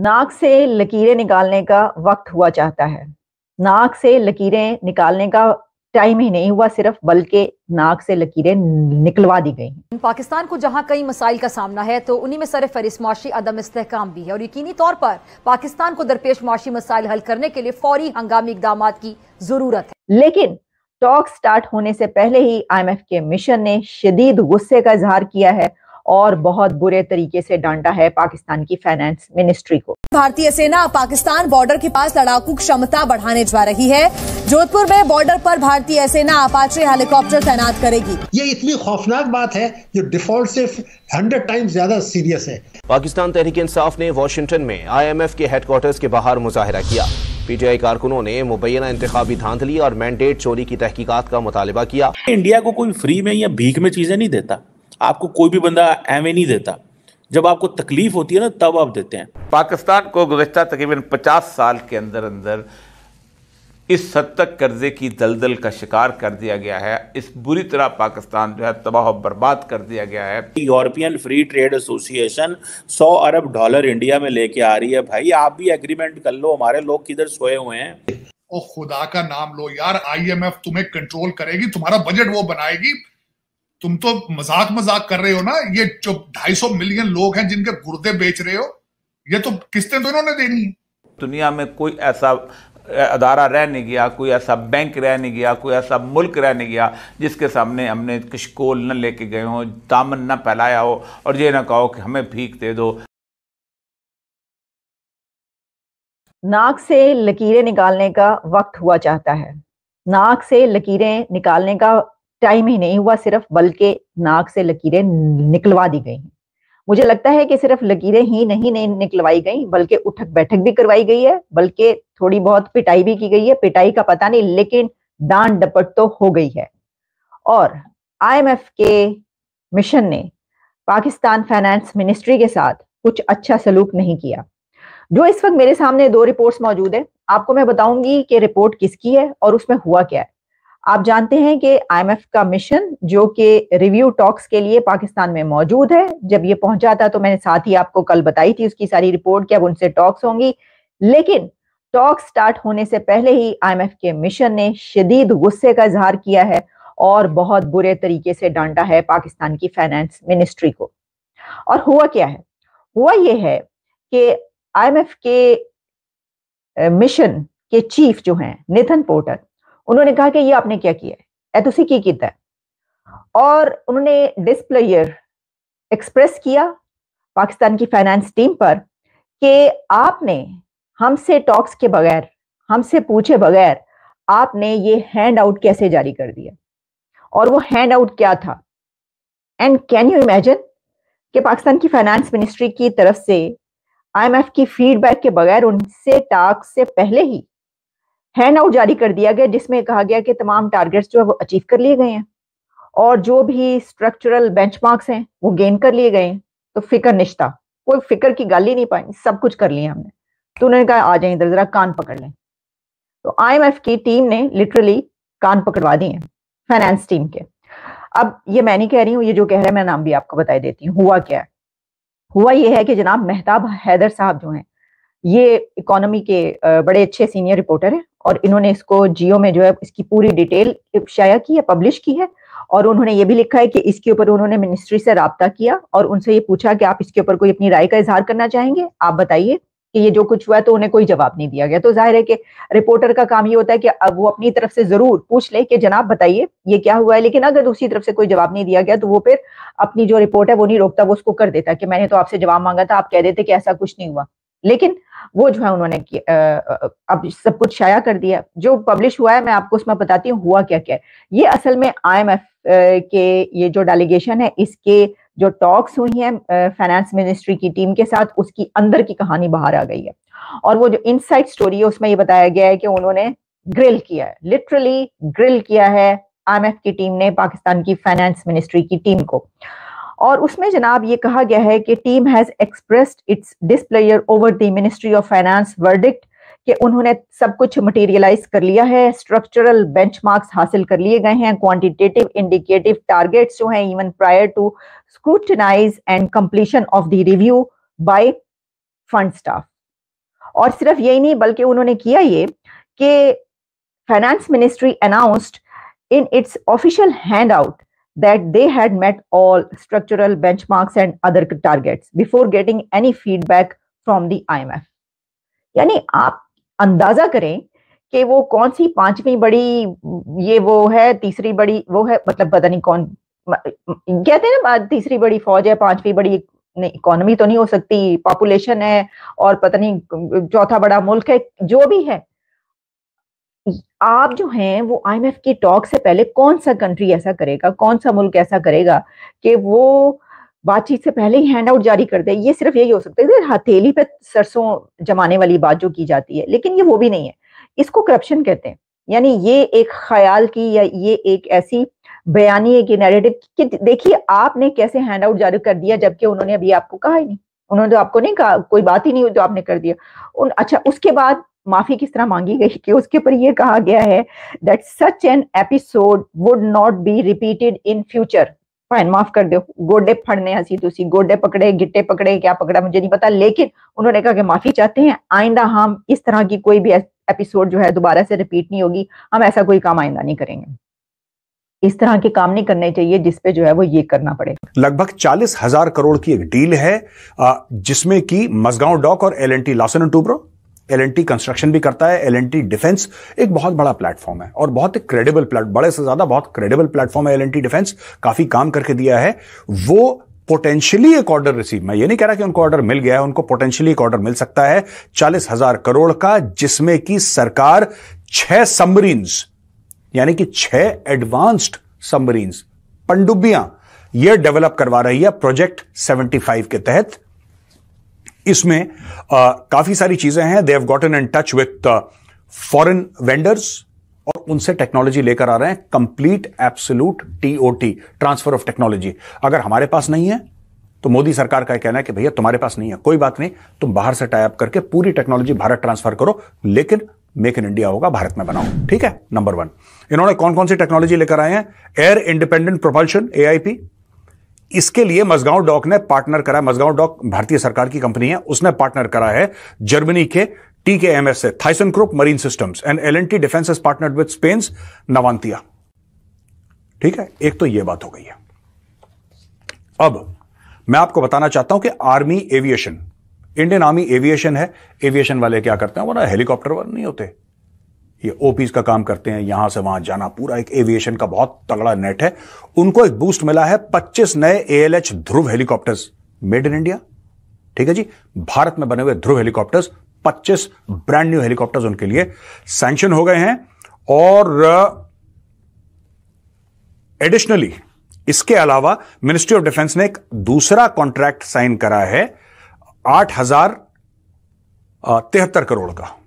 नाक से लकीरें निकालने का वक्त हुआ चाहता है नाक से लकीरें निकालने का टाइम ही नहीं हुआ सिर्फ बल्कि नाक से लकीरें निकलवा दी गई पाकिस्तान को जहां कई मसाइल का सामना है तो उन्हीं में सर फहरिस अदम इस्तेकाम भी है और यकीनी तौर पर पाकिस्तान को दरपेश माशी मसाइल हल करने के लिए फौरी हंगामी इकदाम की जरूरत है लेकिन टॉक स्टार्ट होने से पहले ही आईएमएफ के मिशन ने शदीद गुस्से का इजहार किया है और बहुत बुरे तरीके से डांटा है पाकिस्तान की फाइनेंस मिनिस्ट्री को भारतीय सेना पाकिस्तान बॉर्डर के पास लड़ाकू क्षमता बढ़ाने जा रही है जोधपुर में बॉर्डर पर भारतीय सेना अपाचे हेलीकॉप्टर तैनात करेगी ये इतनी खौफनाक बात है जो डिफॉल्ट से हंड्रेड टाइम्स ज्यादा सीरियस है पाकिस्तान तहरीक इंसाफ ने वॉशिंगटन में आईएमएफ के हेडक्वार्टर्स के बाहर मुजाहरा किया पीटीआई कारकुनों ने मुबैना इंतजामी धांधली और मैंडेट चोरी की तहकीकत का मुतालबा किया इंडिया को कोई फ्री में या भीख में चीजें नहीं देता आपको कोई भी बंदा एवें नहीं देता जब आपको तकलीफ होती है ना तब आप देते हैं पाकिस्तान को गुजशत तकरीबन पचास साल के अंदर अंदर इस हद तक कर्ज़े की दलदल का शिकार कर दिया गया है इस बुरी तरह पाकिस्तान जो है तबाह बर्बाद कर दिया गया है यूरोपियन फ्री ट्रेड एसोसिएशन 100 अरब डॉलर इंडिया में लेके आ रही है भाई आप भी एग्रीमेंट कर लो हमारे लोग किधर सोए हुए हैं ओ खुदा का नाम लो यार आईएमएफ तुम्हें कंट्रोल करेगी तुम्हारा बजट वो बनाएगी तुम तो मजाक मजाक कर रहे हो ना ये जो ढाई सौ मिलियन लोग हैं जिनके गुर्दे बेच रहे हो ये तो किस्तें तो इन्होंने देनी है दुनिया में कोई ऐसा अदारा रह नहीं गया कोई ऐसा बैंक रह नहीं गया कोई ऐसा मुल्क रह नहीं गया जिसके सामने हमने कुछ कोल न लेके गए हो दामन न फैलाया हो और ये ना कहो कि हमें भीख दे दो नाक से लकीरें निकालने का वक्त हुआ चाहता है नाक से लकीरें निकालने का टाइम ही नहीं हुआ सिर्फ बल्कि नाक से लकीरें निकलवा दी गई हैं मुझे लगता है कि सिर्फ लकीरें ही नहीं नहीं निकलवाई गई बल्कि उठक बैठक भी करवाई गई है बल्कि थोड़ी बहुत पिटाई भी की गई है पिटाई का पता नहीं लेकिन दान डपट तो हो गई है और आईएमएफ के मिशन ने पाकिस्तान फाइनेंस मिनिस्ट्री के साथ कुछ अच्छा सलूक नहीं किया जो इस वक्त मेरे सामने दो रिपोर्ट्स मौजूद है आपको मैं बताऊंगी कि रिपोर्ट किसकी है और उसमें हुआ क्या है आप जानते हैं कि आईएमएफ का मिशन जो कि रिव्यू टॉक्स के लिए पाकिस्तान में मौजूद है जब ये पहुंचा था तो मैंने साथ ही आपको कल बताई थी उसकी सारी रिपोर्ट कि अब उनसे टॉक्स होंगी लेकिन टॉक स्टार्ट होने से पहले ही आईएमएफ के मिशन ने शदीद गुस्से का इजहार किया है और बहुत बुरे तरीके से डांटा है पाकिस्तान की फाइनेंस मिनिस्ट्री को और हुआ क्या है हुआ यह है कि आईएमएफ के मिशन के चीफ जो हैं निथन पोर्टर उन्होंने कहा कि ये आपने क्या किया है तुसी तो की किया और उन्होंने डिस्प्लेयर एक्सप्रेस किया पाकिस्तान की फाइनेंस टीम पर कि आपने हमसे टॉक्स के बगैर हमसे पूछे बगैर आपने ये हैंड आउट कैसे जारी कर दिया और वो हैंड आउट क्या था एंड कैन यू इमेजिन कि पाकिस्तान की फाइनेंस मिनिस्ट्री की तरफ से आईएमएफ की फीडबैक के बगैर उनसे टॉक्स से पहले ही हैंड आउट जारी कर दिया गया जिसमें कहा गया कि तमाम टारगेट्स जो है वो अचीव कर लिए गए हैं और जो भी स्ट्रक्चरल मार्क्स हैं वो गेन कर लिए गए हैं तो फिक्र निश्ता कोई फिक्र की गाल ही नहीं पाई सब कुछ कर लिया हमने तो उन्होंने कहा आ जाए इधर जरा कान पकड़ लें तो आई की टीम ने लिटरली कान पकड़वा दिए फाइनेंस टीम के अब ये मैं नहीं कह रही हूँ ये जो कह रहा है मैं नाम भी आपको बताई देती हूँ हुआ क्या है हुआ ये है कि जनाब मेहताब हैदर साहब जो हैं ये इकोनॉमी के बड़े अच्छे सीनियर रिपोर्टर हैं और इन्होंने इसको जियो में जो है इसकी पूरी डिटेल शाया की है पब्लिश की है और उन्होंने ये भी लिखा है कि इसके ऊपर उन्होंने मिनिस्ट्री से रबता किया और उनसे ये पूछा कि आप इसके ऊपर कोई अपनी राय का इजहार करना चाहेंगे आप बताइए कि ये जो कुछ हुआ तो उन्हें कोई जवाब नहीं दिया गया तो जाहिर है कि रिपोर्टर का काम ये होता है कि अब वो अपनी तरफ से जरूर पूछ ले कि जनाब बताइए ये क्या हुआ है लेकिन अगर दूसरी तरफ से कोई जवाब नहीं दिया गया तो वो फिर अपनी जो रिपोर्ट है वो नहीं रोकता वो उसको कर देता कि मैंने तो आपसे जवाब मांगा था आप कह देते कि ऐसा कुछ नहीं हुआ लेकिन वो जो है उन्होंने अब सब कुछ शाया कर दिया जो पब्लिश हुआ है मैं आपको उसमें बताती हूँ हुआ क्या क्या है ये असल में आईएमएफ के ये जो डेलीगेशन है इसके जो टॉक्स हुई हैं फाइनेंस मिनिस्ट्री की टीम के साथ उसकी अंदर की कहानी बाहर आ गई है और वो जो इनसाइड स्टोरी है उसमें ये बताया गया है कि उन्होंने ग्रिल किया है लिटरली ग्रिल किया है आई की टीम ने पाकिस्तान की फाइनेंस मिनिस्ट्री की टीम को और उसमें जनाब ये कहा गया है कि team has expressed its displeasure over the ministry of finance verdict कि उन्होंने सब कुछ मटेरियलाइज कर लिया है स्ट्रक्चरल बेंचमार्क्स हासिल कर लिए गए हैं क्वांटिटेटिव इंडिकेटिव टारगेट्स जो हैं even prior to scrutinise and completion of the review by fund staff और सिर्फ यही नहीं बल्कि उन्होंने किया ये कि finance ministry announced in its official handout that they had met all structural benchmarks and other targets before getting any feedback from the IMF. यानी आप अंदाजा करें कि वो कौन सी पांचवी बड़ी ये वो है तीसरी बड़ी वो है मतलब पता नहीं कौन कहते हैं ना तीसरी बड़ी फौज है पांचवी बड़ी नहीं इकोनॉमी तो नहीं हो सकती पॉपुलेशन है और पता नहीं चौथा बड़ा मुल्क है जो भी है आप जो हैं वो आईएमएफ की टॉक से पहले कौन सा कंट्री ऐसा करेगा कौन सा मुल्क ऐसा करेगा कि वो बातचीत से पहले ही हैंड आउट जारी कर दे ये सिर्फ यही हो सकता है हथेली पे सरसों जमाने वाली बात जो की जाती है लेकिन ये वो भी नहीं है इसको करप्शन कहते हैं यानी ये एक ख्याल की या ये एक ऐसी बयानी है कि नैरेटिव कि देखिए आपने कैसे हैंड आउट जारी कर दिया जबकि उन्होंने अभी आपको कहा ही नहीं उन्होंने तो आपको नहीं कहा कोई बात ही नहीं हुई तो आपने कर दिया उन अच्छा उसके बाद माफी किस तरह मांगी गई कि उसके ऊपर ये कहा गया है that such an episode would not be repeated in future fine माफ कर दो गोडे फड़ने हंसी तुसी गोडे पकड़े गिट्टे पकड़े क्या पकड़ा मुझे नहीं पता लेकिन उन्होंने कहा कि माफी चाहते हैं आइंदा हम इस तरह की कोई भी एपिसोड जो है दोबारा से रिपीट नहीं होगी हम ऐसा कोई काम आइंदा नहीं करेंगे इस तरह के काम नहीं करने चाहिए जिसपे जो है वो ये करना पड़े लगभग चालीस हजार करोड़ की एक डील है जिसमें कि मजगांव डॉक और L N T Larsen and Toubro L construction भी करता है एल एन टी डिफेंस एक बहुत बड़ा प्लेटफॉर्म है और बहुत क्रेडिबल बड़े से ज्यादा बहुत क्रेडिबल प्लेटफॉर्म है एल एन डिफेंस काफी काम करके दिया है वो पोटेंशियली एक ऑर्डर रिसीव मैं ये नहीं कह रहा कि उनको ऑर्डर मिल गया है उनको पोटेंशियली एक ऑर्डर मिल सकता है चालीस हजार करोड़ का जिसमें कि सरकार छह सबमरीन्स यानी कि छह एडवांस्ड सबमरीन्स पंडुबियां यह डेवलप करवा रही है प्रोजेक्ट 75 के तहत इसमें काफी सारी चीजें हैं they have gotten in touch with foreign vendors और उनसे टेक्नोलॉजी लेकर आ रहे हैं complete absolute TOT transfer of technology अगर हमारे पास नहीं है तो मोदी सरकार का कहना है कि भैया तुम्हारे पास नहीं है कोई बात नहीं तुम बाहर से टाइप करके पूरी टेक्नोलॉजी भारत ट्रांसफर करो लेकिन मेक इन इंडिया होगा भारत में बनाओ ठीक है नंबर वन इन्होंने कौन कौन सी टेक्नोलॉजी लेकर आए हैं एयर इंडिपेंडेंट प्रोपल्शन एआईपी इसके लिए मजगांव डॉक ने पार्टनर करा मजगांव डॉक भारतीय सरकार की कंपनी है उसने पार्टनर करा है जर्मनी के टीकेएमएस से Thyssen group marine systems and L and T defence partner with Spain's Navantia ठीक है एक तो यह बात हो गई है अब मैं आपको बताना चाहता हूं कि army aviation Indian army aviation है एविएशन वाले क्या करते हैं वो ना हेलीकॉप्टर वाले नहीं होते ये ओपीज का काम करते हैं यहां से वहां जाना पूरा एक एविएशन का बहुत तगड़ा नेट है उनको एक बूस्ट मिला है 25 नए ALH Dhruv helicopters made in India ठीक है जी भारत में बने हुए Dhruv helicopters 25 brand new helicopters उनके लिए सैंक्शन हो गए हैं और एडिशनली इसके अलावा मिनिस्ट्री ऑफ डिफेंस ने एक दूसरा कॉन्ट्रैक्ट साइन करा है आठ हजार तिहत्तर करोड़ का